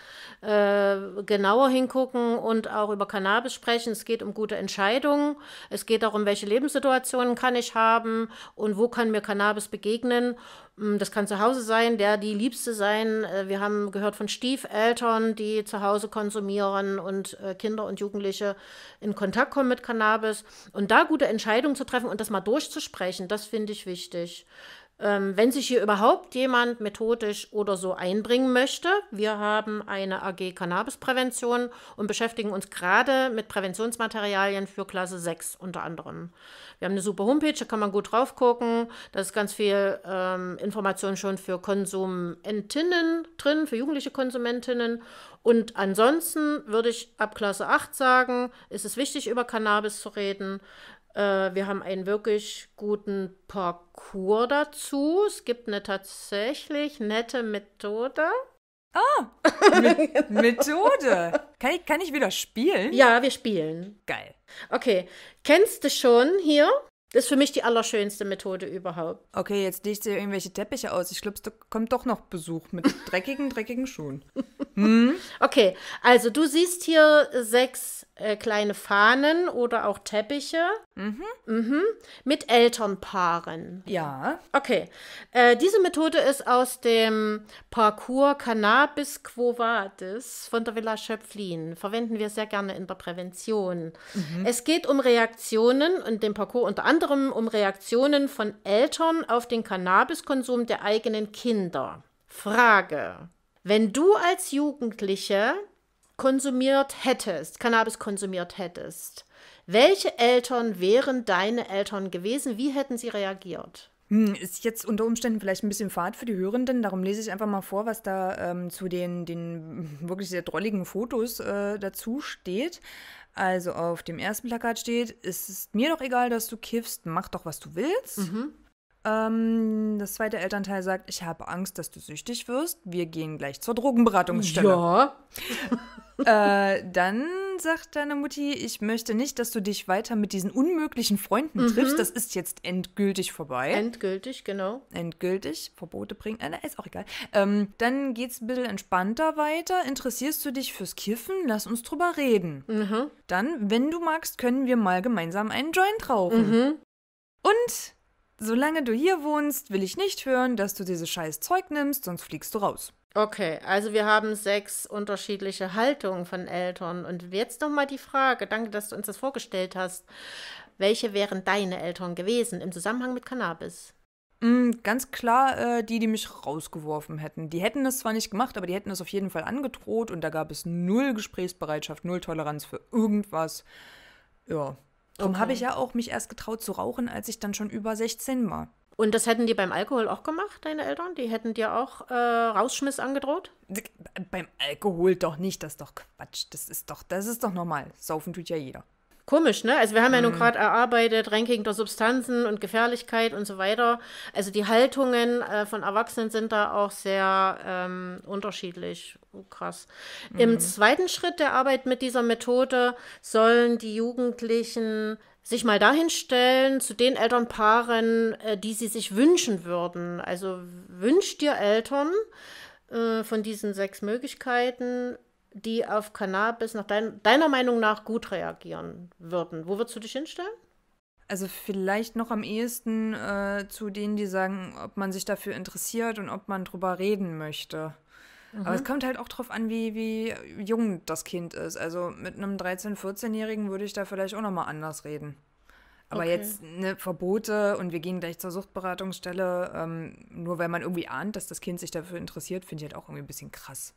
äh, genauer hingucken und auch über Cannabis sprechen. Es geht um gute Entscheidungen. Es geht darum, welche Lebenssituationen kann ich haben und wo kann mir Cannabis begegnen. Hm, das kann zu Hause sein, der die Liebste sein. Äh, wir haben gehört von Stiefeltern, die zu Hause konsumieren und äh, Kinder und Jugendliche in Kontakt kommen mit Cannabis. Und da gute Entscheidungen zu treffen und das mal durchzusprechen, das finde ich wichtig. Ähm, wenn sich hier überhaupt jemand methodisch oder so einbringen möchte, wir haben eine AG Cannabisprävention und beschäftigen uns gerade mit Präventionsmaterialien für Klasse 6 unter anderem. Wir haben eine super Homepage, da kann man gut drauf gucken. Da ist ganz viel ähm, Information schon für Konsumentinnen drin, für jugendliche Konsumentinnen. Und ansonsten würde ich ab Klasse 8 sagen, ist es wichtig, über Cannabis zu reden. Äh, wir haben einen wirklich guten Parcours dazu. Es gibt eine tatsächlich nette Methode. Ah, oh, Methode. Kann ich, kann ich wieder spielen? Ja, wir spielen. Geil. Okay. Kennst du schon hier? Das ist für mich die allerschönste Methode überhaupt. Okay, jetzt legst du irgendwelche Teppiche aus. Ich glaube, da kommt doch noch Besuch mit dreckigen, dreckigen Schuhen. Hm? Okay, also du siehst hier sechs äh, kleine Fahnen oder auch Teppiche. Mhm. Mhm. Mit Elternpaaren. Ja. Okay. Äh, diese Methode ist aus dem Parcours Cannabis Quo Vadis von der Villa Schöpflin. Verwenden wir sehr gerne in der Prävention. Mhm. Es geht um Reaktionen und dem Parcours unter anderem um Reaktionen von Eltern auf den Cannabiskonsum der eigenen Kinder. Frage. Wenn du als Jugendliche konsumiert hättest, Cannabis konsumiert hättest, welche Eltern wären deine Eltern gewesen? Wie hätten sie reagiert? Hm, ist jetzt unter Umständen vielleicht ein bisschen fad für die Hörenden, darum lese ich einfach mal vor, was da ähm, zu den, den wirklich sehr drolligen Fotos äh, dazu steht. Also auf dem ersten Plakat steht, es ist mir doch egal, dass du kiffst, mach doch, was du willst. Mhm. Ähm, das zweite Elternteil sagt, ich habe Angst, dass du süchtig wirst. Wir gehen gleich zur Drogenberatungsstelle. Ja. äh, dann sagt deine Mutti, ich möchte nicht, dass du dich weiter mit diesen unmöglichen Freunden mhm. triffst. Das ist jetzt endgültig vorbei. Endgültig, genau. Endgültig. Verbote bringen. Äh, na, ist auch egal. Ähm, dann es ein bisschen entspannter weiter. Interessierst du dich fürs Kiffen? Lass uns drüber reden. Mhm. Dann, wenn du magst, können wir mal gemeinsam einen Joint rauchen. Mhm. Und solange du hier wohnst, will ich nicht hören, dass du dieses scheiß Zeug nimmst, sonst fliegst du raus. Okay, also wir haben sechs unterschiedliche Haltungen von Eltern. Und jetzt nochmal die Frage, danke, dass du uns das vorgestellt hast. Welche wären deine Eltern gewesen im Zusammenhang mit Cannabis? Mm, ganz klar, äh, die, die mich rausgeworfen hätten. Die hätten es zwar nicht gemacht, aber die hätten es auf jeden Fall angedroht und da gab es null Gesprächsbereitschaft, null Toleranz für irgendwas. Ja, Darum okay. habe ich ja auch mich erst getraut zu rauchen, als ich dann schon über 16 war. Und das hätten die beim Alkohol auch gemacht, deine Eltern? Die hätten dir auch äh, Rausschmiss angedroht? Beim Alkohol doch nicht, das ist doch Quatsch. Das ist doch, das ist doch normal. Saufen tut ja jeder. Komisch, ne? Also wir haben mhm. ja nun mhm. gerade erarbeitet, Ranking der Substanzen und Gefährlichkeit und so weiter. Also die Haltungen äh, von Erwachsenen sind da auch sehr ähm, unterschiedlich. Oh, krass. Mhm. Im zweiten Schritt der Arbeit mit dieser Methode sollen die Jugendlichen sich mal dahin stellen zu den Elternpaaren, äh, die sie sich wünschen würden. Also wünscht dir Eltern äh, von diesen sechs Möglichkeiten die auf Cannabis nach dein, deiner Meinung nach gut reagieren würden. Wo würdest du dich hinstellen? Also vielleicht noch am ehesten äh, zu denen, die sagen, ob man sich dafür interessiert und ob man drüber reden möchte. Mhm. Aber es kommt halt auch drauf an, wie, wie jung das Kind ist. Also mit einem 13-, 14-Jährigen würde ich da vielleicht auch nochmal anders reden. Aber okay. jetzt eine Verbote und wir gehen gleich zur Suchtberatungsstelle, ähm, nur weil man irgendwie ahnt, dass das Kind sich dafür interessiert, finde ich halt auch irgendwie ein bisschen krass.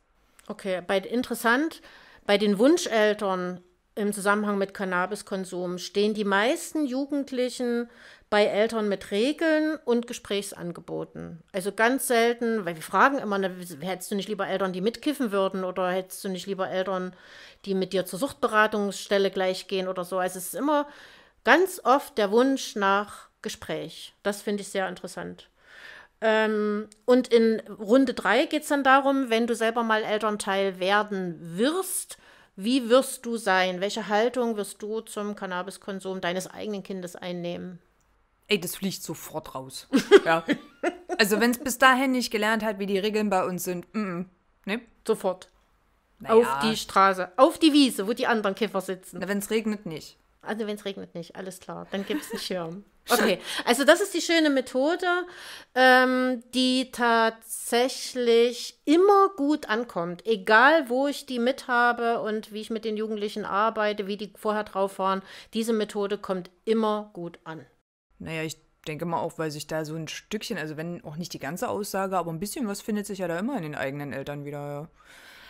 Okay, bei, interessant, bei den Wunscheltern im Zusammenhang mit Cannabiskonsum stehen die meisten Jugendlichen bei Eltern mit Regeln und Gesprächsangeboten. Also ganz selten, weil wir fragen immer, ne, hättest du nicht lieber Eltern, die mitkiffen würden oder hättest du nicht lieber Eltern, die mit dir zur Suchtberatungsstelle gleich gehen oder so. Also es ist immer ganz oft der Wunsch nach Gespräch. Das finde ich sehr interessant. Ähm, und in Runde 3 geht es dann darum, wenn du selber mal Elternteil werden wirst, wie wirst du sein? Welche Haltung wirst du zum Cannabiskonsum deines eigenen Kindes einnehmen? Ey, das fliegt sofort raus. ja. Also, wenn es bis dahin nicht gelernt hat, wie die Regeln bei uns sind, mm -mm. ne? Sofort. Naja. Auf die Straße, auf die Wiese, wo die anderen Kiffer sitzen. Wenn es regnet, nicht. Also, wenn es regnet, nicht. Alles klar. Dann gibt es einen Schirm. Okay, also das ist die schöne Methode, ähm, die tatsächlich immer gut ankommt, egal wo ich die mithabe und wie ich mit den Jugendlichen arbeite, wie die vorher drauf waren. Diese Methode kommt immer gut an. Naja, ich denke mal auch, weil sich da so ein Stückchen, also wenn auch nicht die ganze Aussage, aber ein bisschen was findet sich ja da immer in den eigenen Eltern wieder.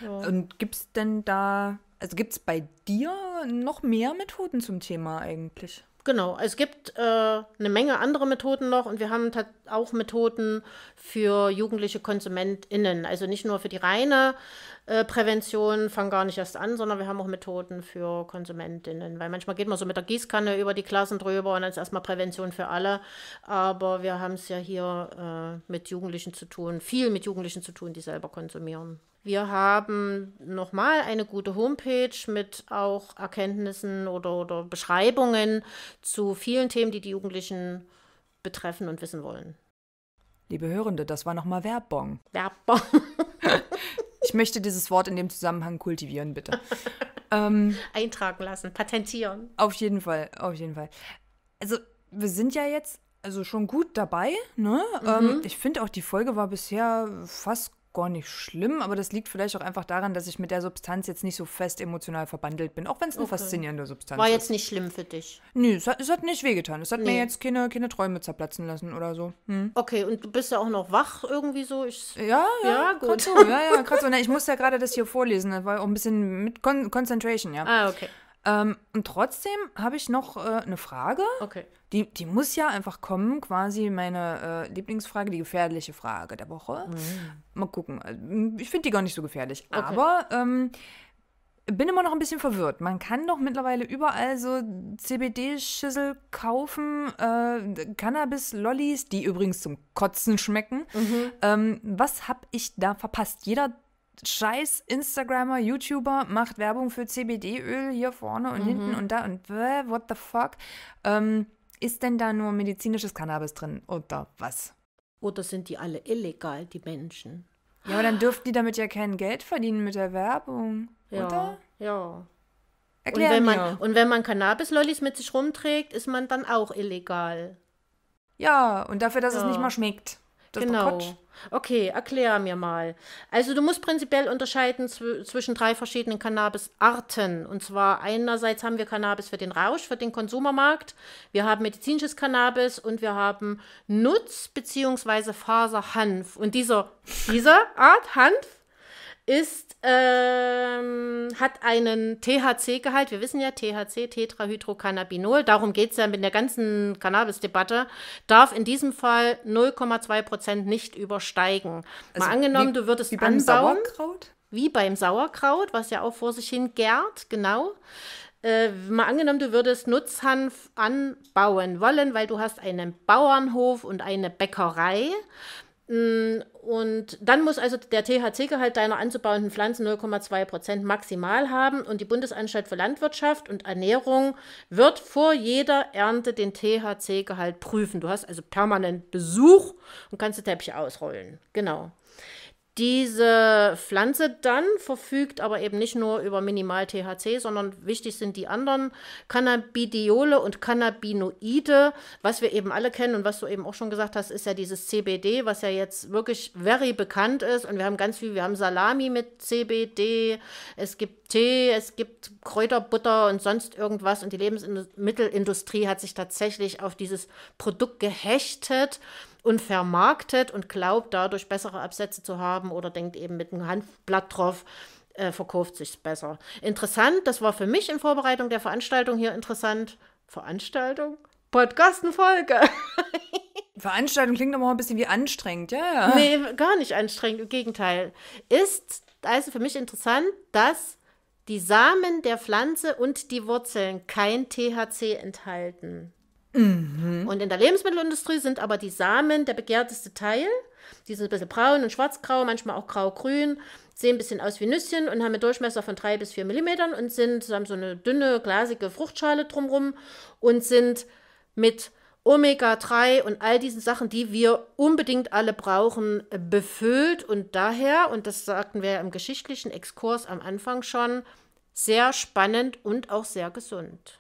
Ja. Und gibt es denn da, also gibt es bei dir noch mehr Methoden zum Thema eigentlich? Genau, es gibt äh, eine Menge andere Methoden noch und wir haben tatsächlich auch Methoden für jugendliche KonsumentInnen. Also nicht nur für die reine äh, Prävention, fangen gar nicht erst an, sondern wir haben auch Methoden für KonsumentInnen. Weil manchmal geht man so mit der Gießkanne über die Klassen drüber und dann ist erstmal Prävention für alle. Aber wir haben es ja hier äh, mit Jugendlichen zu tun, viel mit Jugendlichen zu tun, die selber konsumieren. Wir haben nochmal eine gute Homepage mit auch Erkenntnissen oder, oder Beschreibungen zu vielen Themen, die die Jugendlichen betreffen und wissen wollen. Liebe Hörende, das war nochmal Werbung. Werbung. ich möchte dieses Wort in dem Zusammenhang kultivieren, bitte. ähm, Eintragen lassen, patentieren. Auf jeden Fall, auf jeden Fall. Also, wir sind ja jetzt also schon gut dabei, ne? Ähm, mhm. Ähm, ich finde auch, die Folge war bisher fast gar nicht schlimm, aber das liegt vielleicht auch einfach daran, dass ich mit der Substanz jetzt nicht so fest emotional verbandelt bin, auch wenn es eine okay. faszinierende Substanz ist. War jetzt ist. nicht schlimm für dich? Nee, es hat, es hat nicht wehgetan. Es hat nee. mir jetzt keine, keine Träume zerplatzen lassen oder so. Hm. Okay, und du bist ja auch noch wach irgendwie so? Ich, ja, ja, ja, gut. So, ja, ja, gerade so. Na, ich muss ja gerade das hier vorlesen, das war auch ein bisschen mit Kon Concentration, ja. Ah, okay. Ähm, und trotzdem habe ich noch äh, eine Frage. Okay. Die, die muss ja einfach kommen, quasi meine äh, Lieblingsfrage, die gefährliche Frage der Woche. Mhm. Mal gucken. Äh, ich finde die gar nicht so gefährlich. Okay. Aber ähm, bin immer noch ein bisschen verwirrt. Man kann doch mittlerweile überall so CBD-Schüssel kaufen, äh, Cannabis-Lollis, die übrigens zum Kotzen schmecken. Mhm. Ähm, was habe ich da verpasst? Jeder scheiß Instagrammer, YouTuber macht Werbung für CBD-Öl hier vorne und mhm. hinten und da und bäh, what the fuck? Ähm, ist denn da nur medizinisches Cannabis drin oder was? Oder sind die alle illegal, die Menschen? Ja, aber dann dürften die damit ja kein Geld verdienen mit der Werbung, ja, oder? Ja. Erklär und wenn mir. man und wenn man Cannabis-Lollis mit sich rumträgt, ist man dann auch illegal. Ja, und dafür, dass ja. es nicht mal schmeckt das genau. Quatsch. Okay, erklär mir mal. Also du musst prinzipiell unterscheiden zw zwischen drei verschiedenen Cannabis-Arten. Und zwar einerseits haben wir Cannabis für den Rausch, für den Konsumermarkt. Wir haben medizinisches Cannabis und wir haben Nutz bzw. Faser-Hanf. Und dieser, dieser Art Hanf ist, ähm, hat einen THC-Gehalt. Wir wissen ja, THC, Tetrahydrocannabinol, darum geht es ja mit der ganzen Cannabis-Debatte, darf in diesem Fall 0,2 Prozent nicht übersteigen. Also Mal angenommen, wie, du würdest wie beim anbauen, Sauerkraut? Wie beim Sauerkraut, was ja auch vor sich hin gärt, genau. Äh, mal angenommen, du würdest Nutzhanf anbauen wollen, weil du hast einen Bauernhof und eine Bäckerei. Mm, und dann muss also der THC-Gehalt deiner anzubauenden Pflanzen 0,2 Prozent maximal haben. Und die Bundesanstalt für Landwirtschaft und Ernährung wird vor jeder Ernte den THC-Gehalt prüfen. Du hast also permanent Besuch und kannst die Teppiche ausrollen. Genau. Diese Pflanze dann verfügt aber eben nicht nur über Minimal-THC, sondern wichtig sind die anderen Cannabidiole und Cannabinoide, was wir eben alle kennen und was du eben auch schon gesagt hast, ist ja dieses CBD, was ja jetzt wirklich very bekannt ist. Und wir haben ganz viel, wir haben Salami mit CBD, es gibt Tee, es gibt Kräuterbutter und sonst irgendwas. Und die Lebensmittelindustrie hat sich tatsächlich auf dieses Produkt gehechtet und vermarktet und glaubt dadurch bessere Absätze zu haben oder denkt eben mit einem Handblatt drauf, äh, verkauft sich besser. Interessant, das war für mich in Vorbereitung der Veranstaltung hier interessant. Veranstaltung? Podcastenfolge. Veranstaltung klingt aber auch ein bisschen wie anstrengend, ja, ja. Nee, gar nicht anstrengend, im Gegenteil. Ist also für mich interessant, dass die Samen der Pflanze und die Wurzeln kein THC enthalten. Mhm. Und in der Lebensmittelindustrie sind aber die Samen der begehrteste Teil. Die sind ein bisschen braun und schwarzgrau, manchmal auch grau-grün, sehen ein bisschen aus wie Nüsschen und haben einen Durchmesser von drei bis vier Millimetern und sind, haben so eine dünne, glasige Fruchtschale drumrum und sind mit Omega-3 und all diesen Sachen, die wir unbedingt alle brauchen, befüllt und daher, und das sagten wir im geschichtlichen Exkurs am Anfang schon, sehr spannend und auch sehr gesund.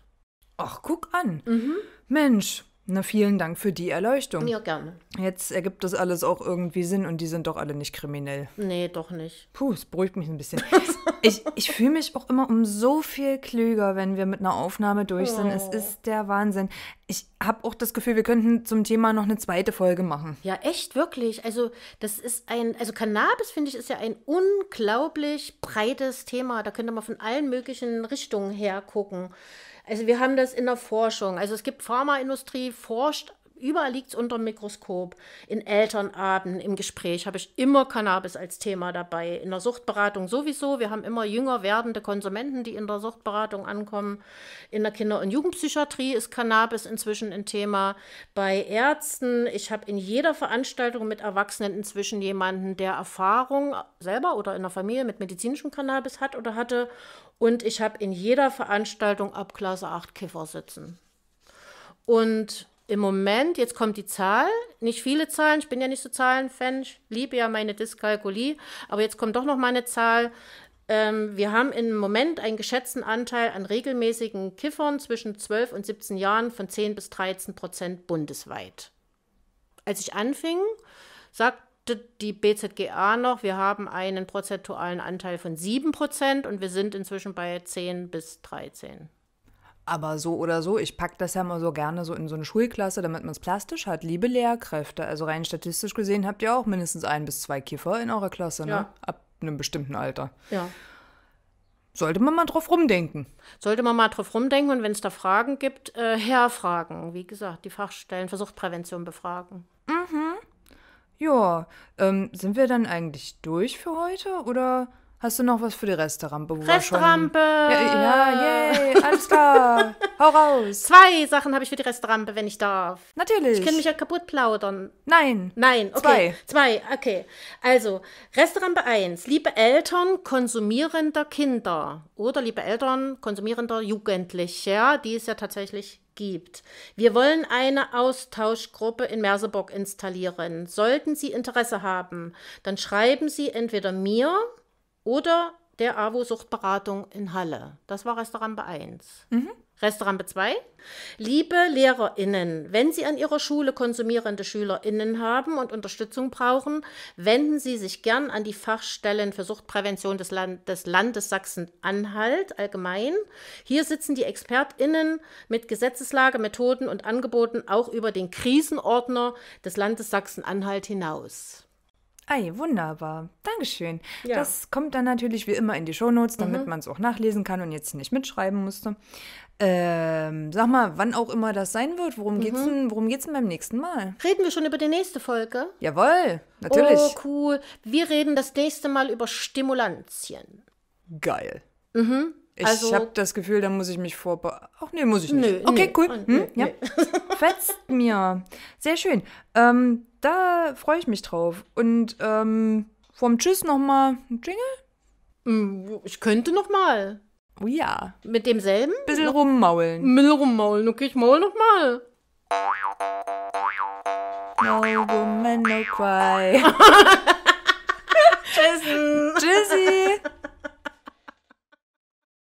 Ach, guck an. Mhm. Mensch, na vielen Dank für die Erleuchtung. Ja, gerne. Jetzt ergibt das alles auch irgendwie Sinn und die sind doch alle nicht kriminell. Nee, doch nicht. Puh, es beruhigt mich ein bisschen. ich ich fühle mich auch immer um so viel klüger, wenn wir mit einer Aufnahme durch sind. Oh. Es ist der Wahnsinn. Ich habe auch das Gefühl, wir könnten zum Thema noch eine zweite Folge machen. Ja, echt, wirklich. Also, das ist ein, also Cannabis, finde ich, ist ja ein unglaublich breites Thema. Da könnte man von allen möglichen Richtungen her gucken. Also wir haben das in der Forschung. Also es gibt Pharmaindustrie, forscht Überall liegt es unter dem Mikroskop. In Elternabenden, im Gespräch habe ich immer Cannabis als Thema dabei. In der Suchtberatung sowieso. Wir haben immer jünger werdende Konsumenten, die in der Suchtberatung ankommen. In der Kinder- und Jugendpsychiatrie ist Cannabis inzwischen ein Thema. Bei Ärzten, ich habe in jeder Veranstaltung mit Erwachsenen inzwischen jemanden, der Erfahrung selber oder in der Familie mit medizinischem Cannabis hat oder hatte. Und ich habe in jeder Veranstaltung ab Klasse 8 Kiffer sitzen. Und im Moment, jetzt kommt die Zahl, nicht viele Zahlen, ich bin ja nicht so Zahlenfan, ich liebe ja meine Diskalkulie, aber jetzt kommt doch noch mal eine Zahl. Ähm, wir haben im Moment einen geschätzten Anteil an regelmäßigen Kiffern zwischen 12 und 17 Jahren von 10 bis 13 Prozent bundesweit. Als ich anfing, sagte die BZGA noch, wir haben einen prozentualen Anteil von 7 Prozent und wir sind inzwischen bei 10 bis 13. Aber so oder so, ich packe das ja mal so gerne so in so eine Schulklasse, damit man es plastisch hat. Liebe Lehrkräfte, also rein statistisch gesehen habt ihr auch mindestens ein bis zwei Kiffer in eurer Klasse, ne? Ja. Ab einem bestimmten Alter. Ja. Sollte man mal drauf rumdenken. Sollte man mal drauf rumdenken und wenn es da Fragen gibt, äh, herfragen. Wie gesagt, die Fachstellen Versuchtprävention befragen. Mhm. Ja, ähm, sind wir dann eigentlich durch für heute oder? Hast du noch was für die Resterampe! Restrampe! Ja, ja, yay, alles klar. Hau raus. Zwei Sachen habe ich für die Resterampe, wenn ich darf. Natürlich. Ich kann mich ja kaputt plaudern. Nein. Nein, okay. Zwei. Zwei, okay. Also, Resterampe 1. Liebe Eltern konsumierender Kinder oder liebe Eltern konsumierender Jugendliche, die es ja tatsächlich gibt. Wir wollen eine Austauschgruppe in Merseburg installieren. Sollten Sie Interesse haben, dann schreiben Sie entweder mir oder der AWO-Suchtberatung in Halle. Das war Restaurant B1. Mhm. Restaurant B2. Liebe LehrerInnen, wenn Sie an Ihrer Schule konsumierende SchülerInnen haben und Unterstützung brauchen, wenden Sie sich gern an die Fachstellen für Suchtprävention des, Land des Landes Sachsen-Anhalt allgemein. Hier sitzen die ExpertInnen mit Gesetzeslage, Methoden und Angeboten auch über den Krisenordner des Landes Sachsen-Anhalt hinaus. Ei, wunderbar. Dankeschön. Ja. Das kommt dann natürlich wie immer in die Shownotes, mhm. damit mhm. man es auch nachlesen kann und jetzt nicht mitschreiben musste. Ähm, sag mal, wann auch immer das sein wird, worum mhm. geht's denn, worum geht's denn beim nächsten Mal? Reden wir schon über die nächste Folge? Jawohl, natürlich. Oh, cool. Wir reden das nächste Mal über Stimulantien. Geil. Mhm. Ich also, habe das Gefühl, da muss ich mich vorbereiten. Ach nee, muss ich nicht. Nö, okay, nö, cool. Hm? Nö, ja. Fetzt mir. Sehr schön. Ähm, da freue ich mich drauf. Und ähm, vom Tschüss nochmal ein Jingle? Mm, ich könnte nochmal. Oh ja. Mit demselben? Bisschen rummaulen. Bisschen rummaulen. Okay, ich maul nochmal. No woman, no cry. Tschüssi. Tschüssi.